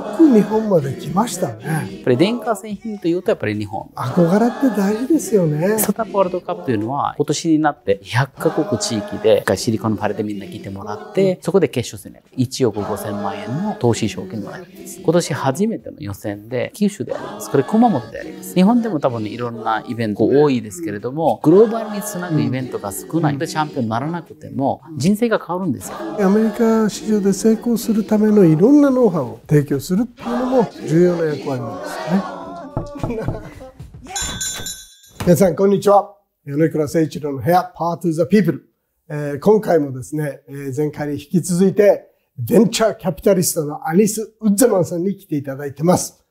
く日本まで来ましたね。やっぱり電化製品というとやっぱり日本。憧れって大事ですよね。サターワールドカップというのは今年になって100カ国地域で一回シリコンのパレでみんな来てもらって、そこで決勝戦で1億5000万円の投資証券もらいます。今年初めての予選で九州であります。これ熊本であります。日本でも多分、ね、いろんなイベント多いですけれども、グローバルにつなぐイベントが少ないで、チャンピオンにならなくても人生が変わるんですよ。アメリカ市場で成功するためのいろんなノウハウを提供するするっていうのも重要な役割なんですね。皆さん、こんにちは。米倉誠一郎の部屋、パートゥーザ・ピープル。e え今回もですね、えー、前回に引き続いて、ベンチャーキャピタリストのアニス・ウッゼマンさんに来ていただいてます。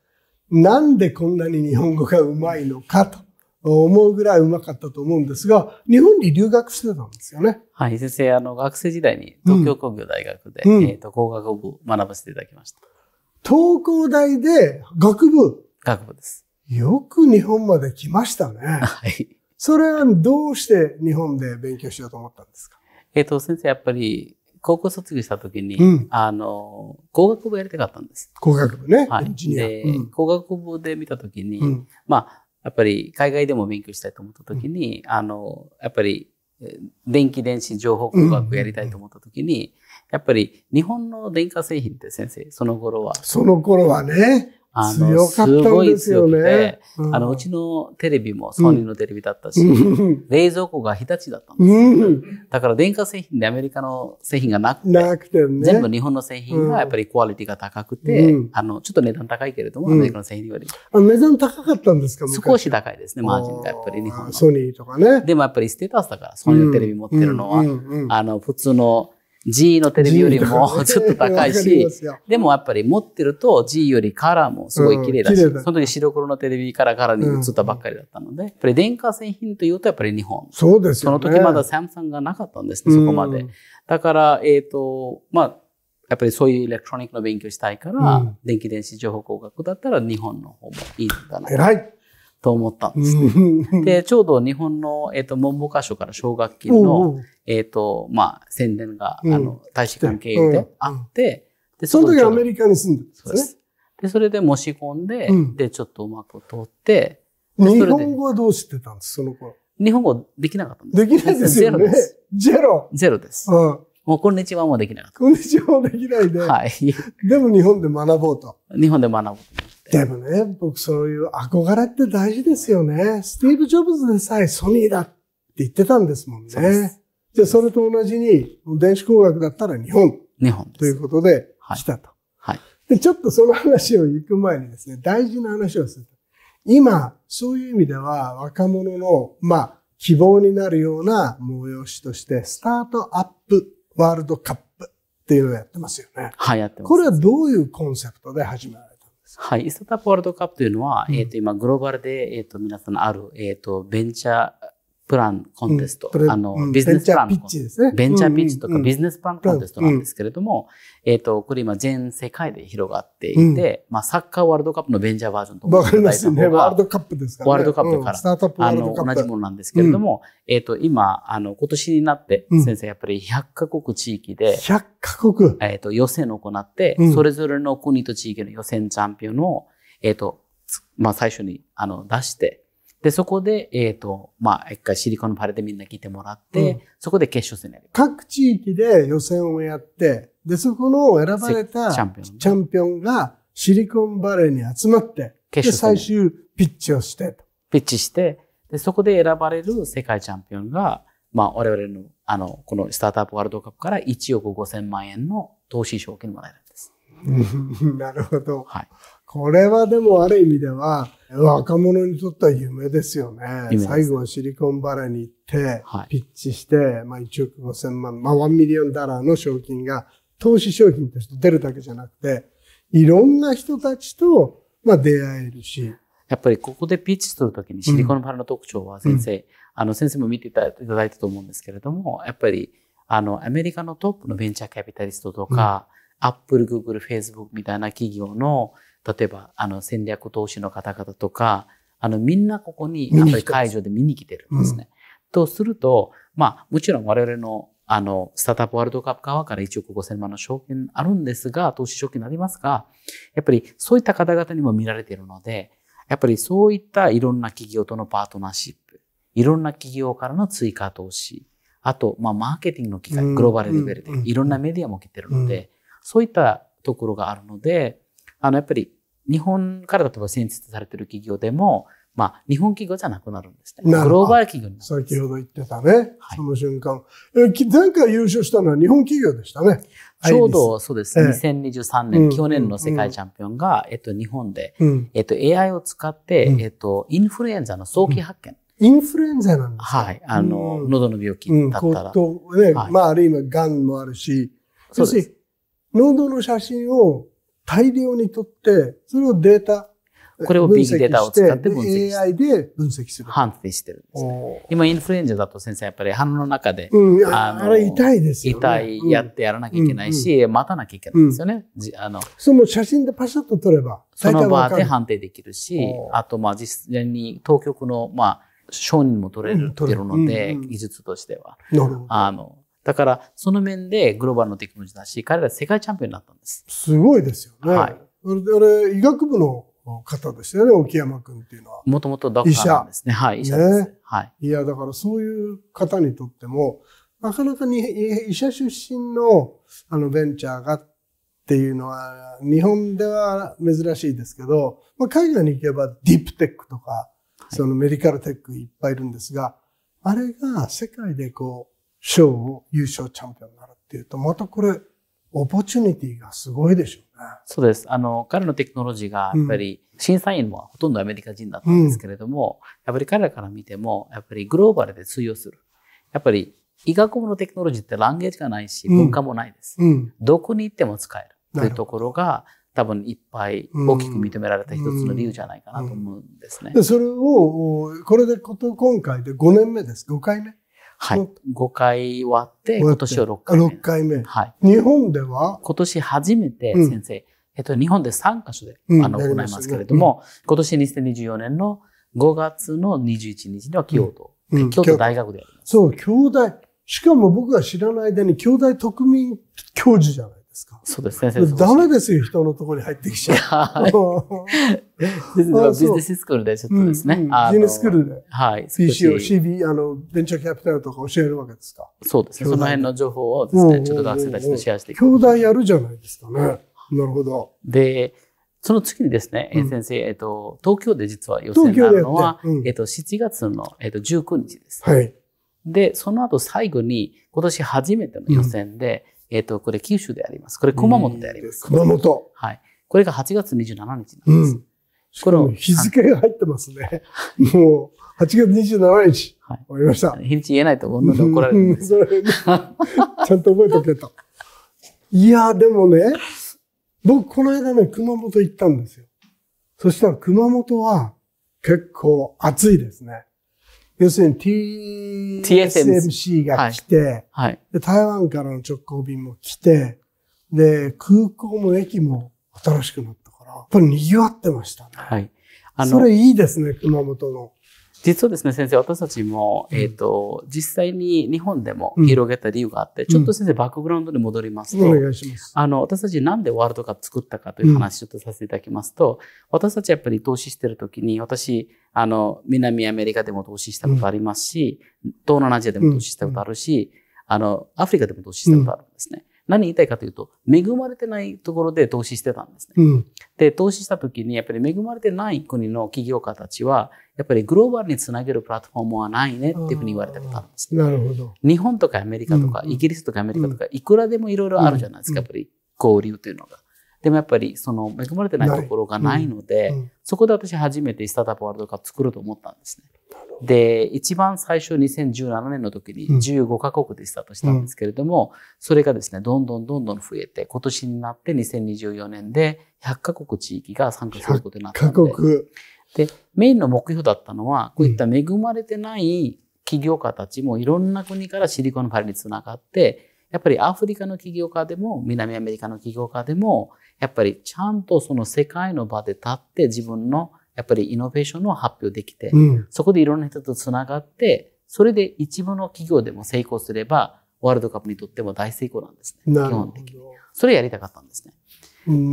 なんでこんなに日本語がうまいのかと思うぐらいうまかったと思うんですが、日本に留学してたんですよね。はい、先生、あの、学生時代に東京工業大学で、うん、えっ、ー、と、工学部を学ばせていただきました。東工大で学部。学部です。よく日本まで来ましたね。はい。それはどうして日本で勉強しようと思ったんですかえっ、と、先生、やっぱり、高校卒業した時に、うん、あの、工学部やりたかったんです。工学部ね。はい。で、うん、工学部で見た時に、うん、まあ、やっぱり海外でも勉強したいと思った時に、あの、やっぱり、電気電子情報工学やりたいと思った時に、やっぱり日本の電化製品って先生、その頃は。その頃はね。あの、すね、すごい強くて、うん、あの、うちのテレビもソニーのテレビだったし、うん、冷蔵庫が日立だったんです、うん、だから電化製品でアメリカの製品がなくて、なくてね、全部日本の製品がやっぱりクオリティが高くて、あの、ちょっと値段高いけれども、アメリカの製品より。あ値段高かったんですか少し高いですね、マージンがやっぱり日本の。ソニーとかね。でもやっぱりステータスだから、ソニーのテレビ持ってるのは、あの、普通の、G のテレビよりもちょっと高いし、でもやっぱり持ってると G よりカラーもすごい綺麗だし、その時白黒のテレビからカラーに移ったばっかりだったので、やっぱり電化製品というとやっぱり日本。そうですよね。その時まだサムさんがなかったんですね、そこまで。だから、えっ、と、まあ、やっぱりそういうエレクトロニックの勉強したいから、電気電子情報工学だったら日本の方もいいかな。偉いと思ったんですね。で、ちょうど日本の、えっ、ー、と、文部科省から奨学金の、えっ、と、まあ、宣伝が、あの、大使館経由であって、で、その時アメリカに住んでるんですね。そうです。で、それで申し込んで、で、ちょっとうまく通って、日本語はどうしてたんですその頃。日本語できなかったんです。できないですよね。ゼロです。ゼロ。ゼロです。うん。もう、こんにちはもできなかった。こんにちはもできないで。はい。でも日本で学ぼうと。日本で学ぼうと。でもね、僕そういう憧れって大事ですよね。スティーブ・ジョブズでさえソニーだって言ってたんですもんね。でそれと同じに、電子工学だったら日本。日本ということで、来たと。はい。で、ちょっとその話を行く前にですね、大事な話をする。今、そういう意味では若者の、まあ、希望になるような催しとして、スタートアップワールドカップっていうのをやってますよね。はい、やってます。これはどういうコンセプトで始まるはい、イスタータップワールドカップというのは、うん、えっ、ー、と、今、グローバルで、えっ、ー、と、皆さんある、えっ、ー、と、ベンチャー、プランコンテスト、うん、あの、ビジネスプラン、ベンチャーピッチですね。ベンチャーピッチとかビジネスプランコンテストなんですけれども、えっ、ー、と、これ今全世界で広がっていて、まあ、サッカーワールドカップのベンチャーバージョンとか。わかりますね。ワールドカップですから、ね、ワールドカップから、あの、同じものなんですけれども、えっ、ー、と、今、あの、今年になって、先生、やっぱり100カ国地域で、100カ国えっ、と、予選を行って、それぞれの国と地域の予選チャンピオンを、えっ、と、まあ、最初に、あの、出して、で、そこで、えっ、ー、と、まあ、一回シリコンのパレでみんな来てもらって、うん、そこで決勝戦やる。各地域で予選をやって、で、そこの選ばれたチャンピオンがシリコンバレーに集まって、決勝で最終ピッチをして。ピッチして、で、そこで選ばれる世界チャンピオンが、まあ、我々の、あの、このスタートアップワールドカップから1億5千万円の投資賞金もらえるんです。なるほど。はい。これはでもある意味では、若者にとっては夢ですよね。最後はシリコンバレーに行って、ピッチして、まあ1億5千万、まあ1ミリオンダラーの賞金が投資商品として出るだけじゃなくて、いろんな人たちと、まあ出会えるし。やっぱりここでピッチするときにシリコンバレーの特徴は先生、うん、あの先生も見ていただいたと思うんですけれども、やっぱりあのアメリカのトップのベンチャーキャピタリストとか、アップル、グーグル、フェイスブックみたいな企業の、うん例えば、あの、戦略投資の方々とか、あの、みんなここに、やっぱり会場で見に来てるんですね。すとすると、まあ、もちろん我々の、あの、スタートアップワールドカップ側から1億5000万の証券あるんですが、投資証券になりますが、やっぱりそういった方々にも見られているので、やっぱりそういったいろんな企業とのパートナーシップ、いろんな企業からの追加投資、あと、まあ、マーケティングの機会、グローバルレベルで、いろんなメディアも来てるので、そういったところがあるので、あの、やっぱり日本からだと選出されてる企業でも、まあ、日本企業じゃなくなるんですね。グローバル企業になる先ほど言ってたね、はい、その瞬間。え前回優勝したのは日本企業でしたね。ちょうどそうです、ええ、2023年、去年の世界チャンピオンが、えっと、日本で、えっと、AI を使って、えっと、インフルエンザの早期発見。インフルエンザなんですかはい。あの、喉の病気だったら。うん、ね、まあ、あるいは癌もあるし、そうです。喉の写真を大量に取って、それをデータ、これをビッグデータを使って分析してで AI で分析する。判定してるんですね。今、インフルエンザだと先生、やっぱり鼻の中でうん、ああのれ痛いですよ、ね。痛いやってやらなきゃいけないし、待たなきゃいけないんですよね。じあのその写真でパシャッと撮れば、その場で判定できるしあと、まあ、実際に当局の、まあ、承認も取れるっていうので、うんうん技術としては。なるほど。あの、だから、その面でグローバルのテクノロジーだし、彼ら世界チャンピオンになったんです。すごいですよね。はい。あれ、医学部の方でしたよね、沖山君っていうのは。もともとドクターですね。はい、医者です、ね。はい。いや、だからそういう方にとっても、なかなかに医者出身のあのベンチャーがっていうのは、日本では珍しいですけど、まあ、海外に行けばディープテックとか、はい、そのメディカルテックいっぱいいるんですが、あれが世界でこう、賞を優勝チャンピオンになるっていうと、またこれ、オポチュニティがすごいでしょうね。そうです。あの、彼のテクノロジーが、やっぱり、審査員もほとんどアメリカ人だったんですけれども、うん、やっぱり彼らから見ても、やっぱりグローバルで通用する。やっぱり、医学部のテクノロジーってランゲージがないし、文化もないです。うん、どこに行っても使えるというところが、多分いっぱい大きく認められた一つの理由じゃないかなと思うんですね。うん、それを、これでこと今回で5年目です。5回目。はい。5回終わって、今年は6回目。6回目。はい。日本では今年初めて先生、うん、えっと、日本で3カ所で、うん、あの、行いますけれども、うん、今年2024年の5月の21日には京都、京都大学でやります。そう、京大。しかも僕が知らない間に京大特民教授じゃないですか。そうです先生。ダメですよ、人のところに入ってきちゃう。はい ビジネススクールでちょっとですね。うんうん、ビジネススクールで。はい。PC を CB、あの、ベンチャーキャピタルとか教えるわけですか。そうですね。その辺の情報をですね、ちょっと学生たちとシェアしていく。教弟やるじゃないですかね。なるほど。で、その次にですね、うん、先生、えっ、ー、と、東京で実は予選があるのは、うん、えっ、ー、と、7月の、えっ、ー、と、19日です、はい。で、その後最後に、今年初めての予選で、うん、えっ、と、これ九州であります。これ熊本であります。熊本。はい。これが8月27日なんです。これも日付が入ってますね。もう、8月27日。はい。わりました。日にち言えないと、思んどん怒られるんそれ、ね、ちゃんと覚えとけと。いや、でもね、僕、この間ね、熊本行ったんですよ。そしたら、熊本は結構暑いですね。要するに TSMC が来て、はいはい、で、台湾からの直行便も来て、で、空港も駅も新しくなっっぱり賑わってました、ね、はい。あの、それいいですね、熊本の。実はですね、先生、私たちも、えっ、ー、と、実際に日本でも広げた理由があって、うん、ちょっと先生、バックグラウンドに戻りますと、お願いします。あの、私たちなんでワールドカップ作ったかという話ちょっとさせていただきますと、うん、私たちやっぱり投資してるときに、私、あの、南アメリカでも投資したことありますし、東南アジアでも投資したことあるし、あの、アフリカでも投資したことあるんですね。何言いたいかというと、恵まれてないところで投資してたんですね。うん、で、投資した時に、やっぱり恵まれてない国の企業家たちは、やっぱりグローバルにつなげるプラットフォームはないねっていうふうに言われてたんです、ね、なるほど。日本とかアメリカとか、イギリスとかアメリカとか、いくらでもいろいろあるじゃないですか、やっぱり交流というのが。でもやっぱりその恵まれてないところがないので、そこで私初めてスタートアップワールドカップ作ろうと思ったんですね。で、一番最初2017年の時に15カ国でスタートしたんですけれども、うん、それがですね、どんどんどんどん増えて、今年になって2024年で100カ国地域が参加することになったんで。100カ国。で、メインの目標だったのは、こういった恵まれてない企業家たちもいろんな国からシリコンファレにつながって、やっぱりアフリカの起業家でも、南アメリカの起業家でも、やっぱりちゃんとその世界の場で立って自分のやっぱりイノベーションの発表できて、うん、そこでいろんな人と繋がって、それで一部の企業でも成功すれば、ワールドカップにとっても大成功なんですね。基本的に。それやりたかったんですね。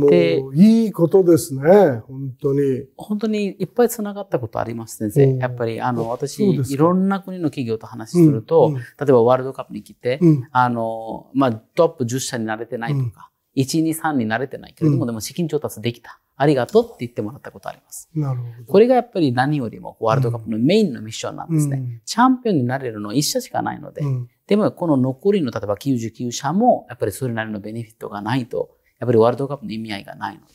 で、いいことですね、本当に。本当にいっぱい繋がったことあります、先生。やっぱり、あの、私、いろんな国の企業と話すると、うんうん、例えばワールドカップに来て、うん、あの、まあ、トップ10社になれてないとか、1、2、3に慣れてないけれども、うん、でも資金調達できた。ありがとうって言ってもらったことあります。なるほど。これがやっぱり何よりもワールドカップのメインのミッションなんですね。うん、チャンピオンになれるのは1社しかないので、うん、でもこの残りの例えば99社もやっぱりそれなりのベネフィットがないと、やっぱりワールドカップの意味合いがないので、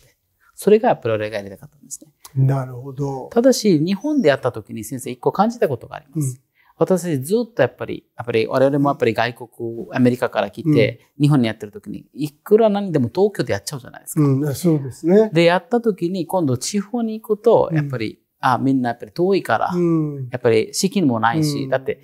それがやっぱり俺がやりたかったんですね。なるほど。ただし、日本でやった時に先生一個感じたことがあります。私ずっとやっぱり、やっぱり我々もやっぱり外国、アメリカから来て、日本にやってる時に、いくら何でも東京でやっちゃうじゃないですか。うん、そうですね。で、やった時に今度地方に行くと、やっぱり、あ、みんなやっぱり遠いから、やっぱり資金もないし、だって、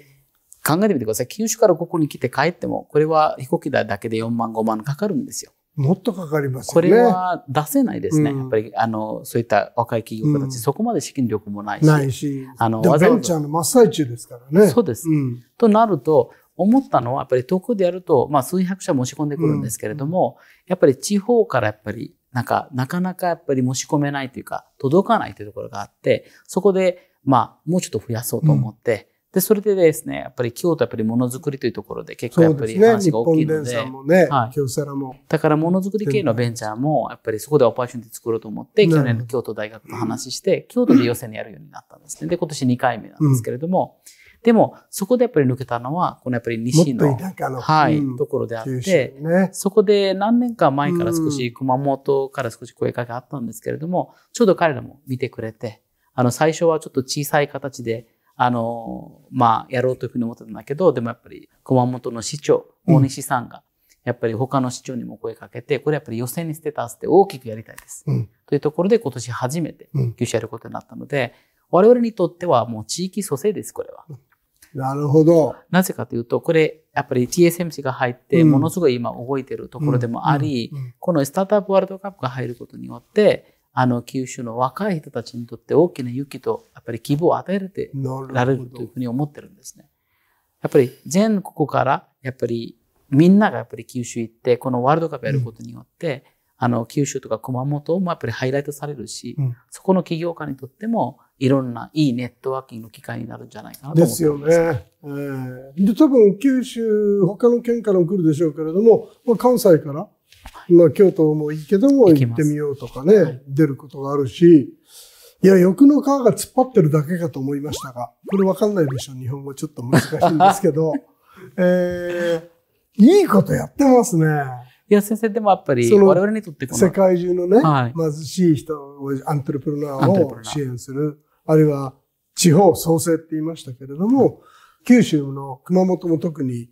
考えてみてください。九州からここに来て帰っても、これは飛行機代だけで4万5万かかるんですよ。もっとかかります、ね、これは出せないですね。うん、やっぱり、あの、そういった若い企業たち、うん、そこまで資金力もないし。ないし。あの、ベンチャーの真っ最中ですからね。そうです。うん、となると、思ったのは、やっぱり遠くでやると、まあ、数百社持ち込んでくるんですけれども、やっぱり地方からやっぱり、なんか、なかなかやっぱり持ち込めないというか、届かないというところがあって、そこで、まあ、もうちょっと増やそうと思って、で、それでですね、やっぱり京都やっぱりものづくりというところで結構やっぱり話が大きいので。でね、もね、はい、京セラも。だからものづくり系のベンチャーも、やっぱりそこでオパーションで作ろうと思って、去年の京都大学と話して、京都で予選やるようになったんですね。で、今年2回目なんですけれども、うんでも、そこでやっぱり抜けたのは、このやっぱり西の、はい、ところであって、そこで何年か前から少し、熊本から少し声かけあったんですけれども、ちょうど彼らも見てくれて、あの、最初はちょっと小さい形で、あの、まあ、やろうというふうに思ってたんだけど、でもやっぱり熊本の市長、大西さんが、やっぱり他の市長にも声かけて、これやっぱり予選に捨てたって大きくやりたいです。うん、というところで今年初めて休止やることになったので、我々にとってはもう地域蘇生です、これは。なるほど。なぜかというと、これ、やっぱり TSMC が入って、ものすごい今動いてるところでもあり、このスタートアップワールドカップが入ることによって、あの、九州の若い人たちにとって大きな勇気と、やっぱり希望を与えてられるというふうに思ってるんですね。やっぱり全国から、やっぱりみんながやっぱり九州行って、このワールドカップやることによって、うん、あの、九州とか熊本もやっぱりハイライトされるし、うん、そこの起業家にとっても、いろんないいネットワーキングの機会になるんじゃないかなとですよね。えー、で、多分九州、他の県からも来るでしょうけれども、まあ、関西から、まあ、京都もいいけども行ってみようとかね、はい、出ることがあるし、いや、欲の皮が突っ張ってるだけかと思いましたが、これわかんないでしょ、日本語ちょっと難しいんですけど、えー、いいことやってますね。いや、先生、でもやっぱり、我々にとって世界中のね、はい、貧しい人を、アントレプロナーを支援する、あるいは地方創生って言いましたけれども、九州の熊本も特に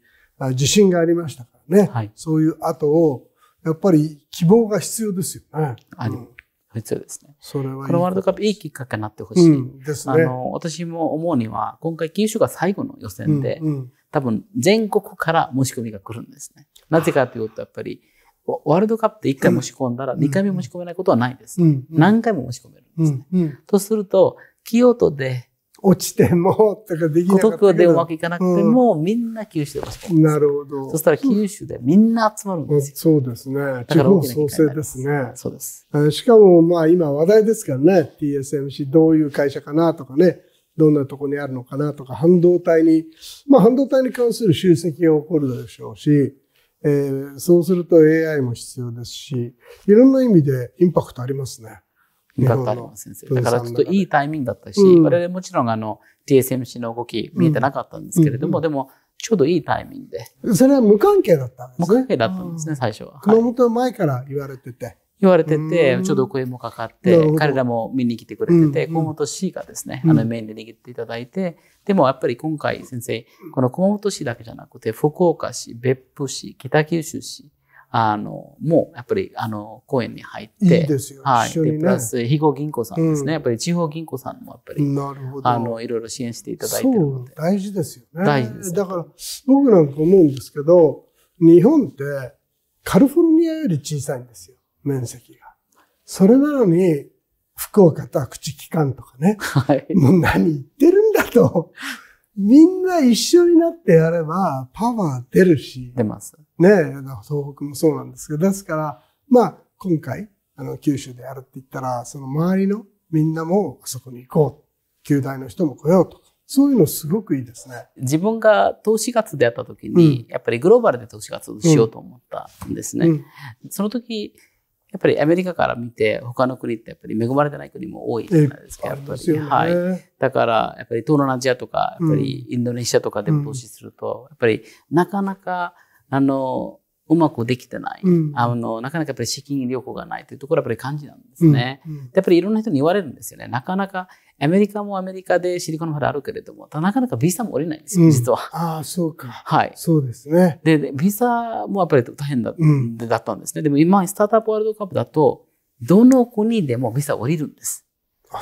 地震がありましたからね、はい、そういう後をやっぱり希望が必要ですよね。あり、うん、必要ですね。それはいいこのワールドカップいいきっかけになってほしい。うん、ですね。あの、私も思うには、今回九州が最後の予選で、うんうん、多分全国から申し込みが来るんですね。なぜかというと、やっぱり、ワールドカップで1回申し込んだら2回目申し込めないことはないです。うん何回も申し込めるんですね。うんうん、とすると、清都で落ちても、とかできなか孤独でうまくいかなくても、うん、みんな九州でます。なるほど。そしたら九州でみんな集まるんですよ。そうですね。地方創生ですね。そうです。しかも、まあ今話題ですからね、TSMC どういう会社かなとかね、どんなとこにあるのかなとか、半導体に、まあ半導体に関する集積が起こるでしょうし、えー、そうすると AI も必要ですし、いろんな意味でインパクトありますね。だったりもするだからちょっといいタイミングだったし、うん、我々もちろんあの TSMC の動き見えてなかったんですけれども、でもちょうどいいタイミングで。それは無関係だったんですね。無関係だったんですね、最初は。熊本は前から言われてて。言われてて、ちょうど声もかかって、彼らも見に来てくれてて、熊本市がですね、あのメインで握っていただいて、でもやっぱり今回先生、この熊本市だけじゃなくて、福岡市、別府市、北九州市、あの、もう、やっぱり、あの、公園に入って。いいですよ。はい。ね、で、プラス、非合銀行さんですね、うん、やっぱり地方銀行さんも、やっぱり。なるほど。あの、いろいろ支援していただいてるので。そう、大事ですよね。大事です。だから、僕なんか思うんですけど、日本って、カリフォルニアより小さいんですよ。面積が。それなのに、福岡と悪地機関とかね。はい。もう何言ってるんだと。みんな一緒になってやれば、パワー出るし。出ます。ね東北もそうなんですけど、ですから、まあ、今回、あの、九州でやるって言ったら、その周りのみんなもあそこに行こう。旧大の人も来ようと。そういうのすごくいいですね。自分が投資活でやった時に、うん、やっぱりグローバルで投資活動しようと思ったんですね。うんうん、その時、やっぱりアメリカから見て他の国ってやっぱり恵まれてない国も多いじゃないですか、やっぱり、はい、だからやっぱり東南アジアとかやっぱりインドネシアとかでも投資すると、やっぱりなかなかあのうまくできてない、うん、あのなかなかやっぱり資金旅行がないというところはやっぱり感じなんですね、うんうん、やっぱりいろんな人に言われるんですよねなかなかアメリカもアメリカでシリコンファルあるけれどもなかなかビザも降りないんですよ、実はああそうかはいそうですねでビザもやっぱり大変だ,、だったんですねでも今スタートアップワールドカップだとどの国でもビザ降りるんです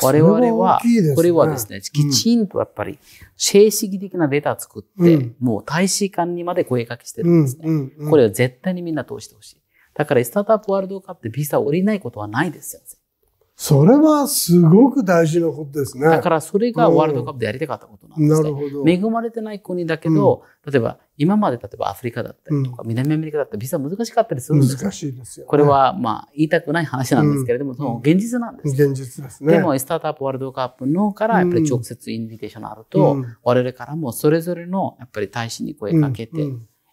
我々は、これはですね、きちんとやっぱり、正式的なデータを作って、もう大使館にまで声かけしてるんですね。これは絶対にみんな通してほしい。だから、スタートアップワールドカップでビザを降りないことはないです、先生。それはすごく大事なことですね。だからそれがワールドカップでやりたかったことなんですね。なるほど。恵まれてない国だけど、例えば今まで例えばアフリカだったりとか、南アメリカだったり、ビザ難しかったりするんです難しいですよ、ね、これは、まあ、言いたくない話なんですけれども、その現実なんです、現実ですね。でも、スタートアップワールドカップのから、やっぱり直接インビテーションあると、我々からもそれぞれの、やっぱり大使に声かけて、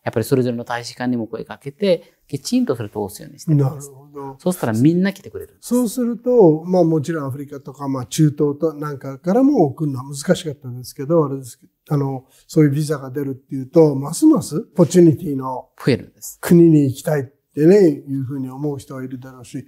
やっぱりそれぞれの大使館にも声かけて、きちんとそれ通すようにしてなるほど。そうしたらみんな来てくれるそうすると、まあもちろんアフリカとか、まあ中東となんかからも送るのは難しかったんですけど、あれですけど、あの、そういうビザが出るっていうと、ますますポチュニティの増えるんです。国に行きたいってね、いうふうに思う人はいるだろうし、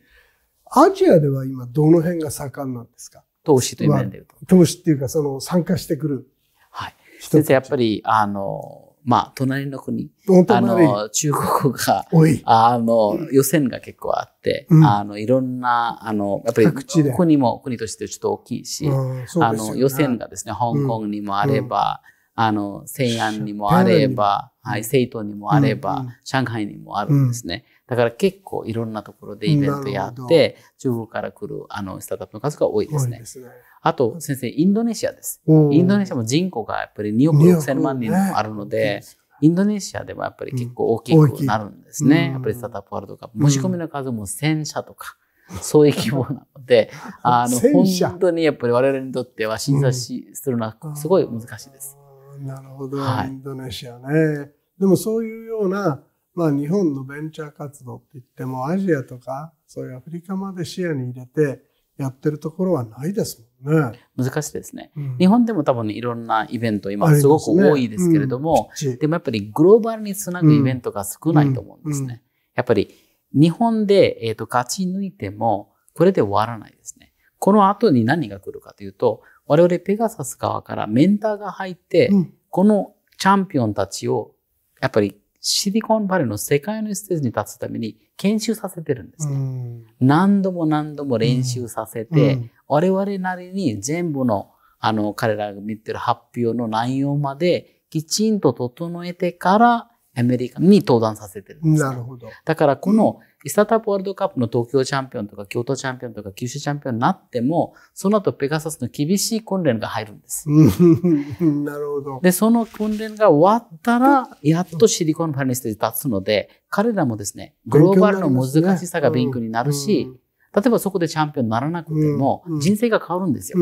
アジアでは今どの辺が盛んなんですか投資という面で言うと、投資っていうか、その参加してくる。はい。先生、やっぱり、あの、まあ、隣の国、あの、中国が、あの、予選が結構あって、うん、あの、いろんな、あの、やっぱり国も国としてちょっと大きいし、あね、あの、予選がですね、香港にもあれば、あの、西安にもあれば、はい、西東にもあれば、うん、上海にもあるんですね。だから結構いろんなところでイベントやって、中国から来るあのスタートアップの数が多いですね。すねあと、先生、インドネシアです。インドネシアも人口がやっぱり2億6千万人もあるので、インドネシアでもやっぱり結構大きくなるんですね。うん、やっぱりスタートアップワールドが。持込みの数も1000社とか。そういう規模なので、あの、本当にやっぱり我々にとっては審査し、するのはすごい難しいです。なるほど、はい、インドネシアね。でもそういうような、まあ、日本のベンチャー活動って言ってもアジアとかそういうアフリカまで視野に入れてやってるところはないですもんね。難しいですね。うん、日本でも多分、ね、いろんなイベント今すごく多いですけれども、ねうん、でもやっぱりグローバルにつなぐイベントが少ないと思うんですね。やっぱり日本で、えーと勝ち抜いてもこれで終わらないですね。この後に何が来るかというと我々ペガサス側からメンターが入って、うん、このチャンピオンたちを、やっぱりシリコンバレーの世界のステージに立つために研修させてるんですね。うん、何度も何度も練習させて、うん、我々なりに全部の、あの、彼らが見てる発表の内容まできちんと整えてから、アメリカに登壇させてるんです、ね、なるほど。だからこの、スタートアップワールドカップの東京チャンピオンとか京都チャンピオンとか九州チャンピオンになっても、その後ペガサスの厳しい訓練が入るんです。なるほど。で、その訓練が終わったら、やっとシリコンファニススで立つので、彼らもですね、グローバルの難しさが勉強になるし、例えばそこでチャンピオンにならなくても、人生が変わるんですよ、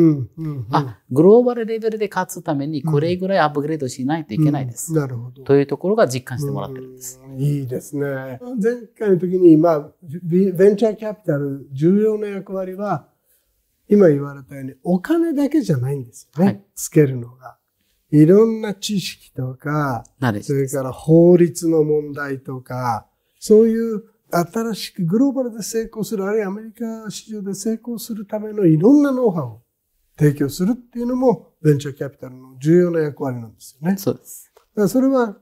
あ、グローバルレベルで勝つために、これぐらいアップグレードしないといけないです。なるほど。というところが実感してもらってるんです。いいですね。前回の時に、まあ、ベンチャーキャピタル、重要な役割は、今言われたように、お金だけじゃないんですよね。はい、つけるのが。いろんな知識とか、それから法律の問題とか、そういう新しくグローバルで成功する、あるいはアメリカ市場で成功するためのいろんなノウハウを提供するっていうのも、ベンチャーキャピタルの重要な役割なんですよね。そうです。だからそれは、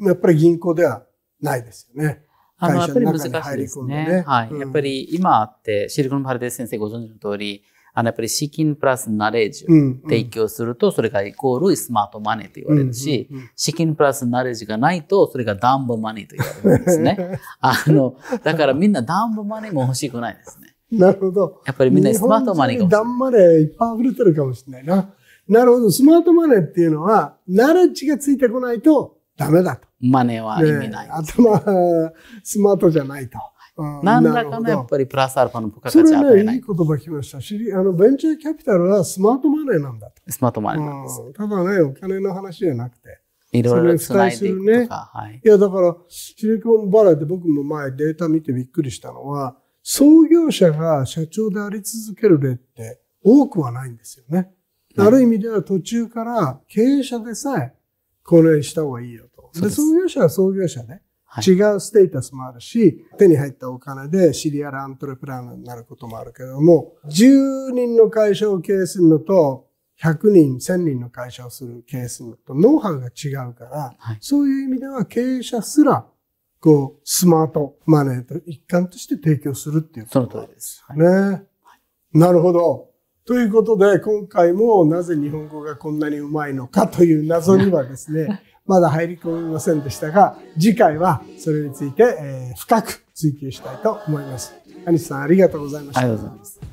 やっぱり銀行ではないですよね。あの、やっぱり難しいですね。ねはい、うん。やっぱり今って、シリコンバデー先生ご存知の通り、あの、やっぱり資金プラスナレージを提供すると、それがイコールスマートマネーと言われるし、資金プラスナレージがないと、それがダンボマネーと言われるんですね。あの、だからみんなダンボマネーも欲しくないですね。なるほど。やっぱりみんなスマートマネーが欲しい。ダンマネーいっぱい溢れてるかもしれないな。なるほど。スマートマネーっていうのは、ナレッジがついてこないとダメだと。マネーは意味ない、ね、頭、スマートじゃないと。何らかのやっぱりプラスアルファの付加価値を与えない。ね、いい言葉聞きましたし、あのベンチャーキャピタルはスマートマネーなんだと。スマートマネーなんです。うん、ただね、お金の話じゃなくて。いろいろつないでいくはい、いや、だから、シリコンバレーで僕も前データ見てびっくりしたのは、創業者が社長であり続ける例って多くはないんですよね。ある意味では途中から経営者でさえこれした方がいいよと。で、創業者は創業者ね。違うステータスもあるし、手に入ったお金でシリアルアントレプランになることもあるけども、10人の会社を経営するのと、100人、1000人の会社をする経営するのとノウハウが違うから、そういう意味では経営者すら、こう、スマートマネーと一環として提供するっていうことなりですね。なるほど。ということで、今回もなぜ日本語がこんなにうまいのかという謎にはですね、まだ入り込みませんでしたが、次回はそれについて、えー、深く追求したいと思います。アニスさん、ありがとうございました。ありがとうございます。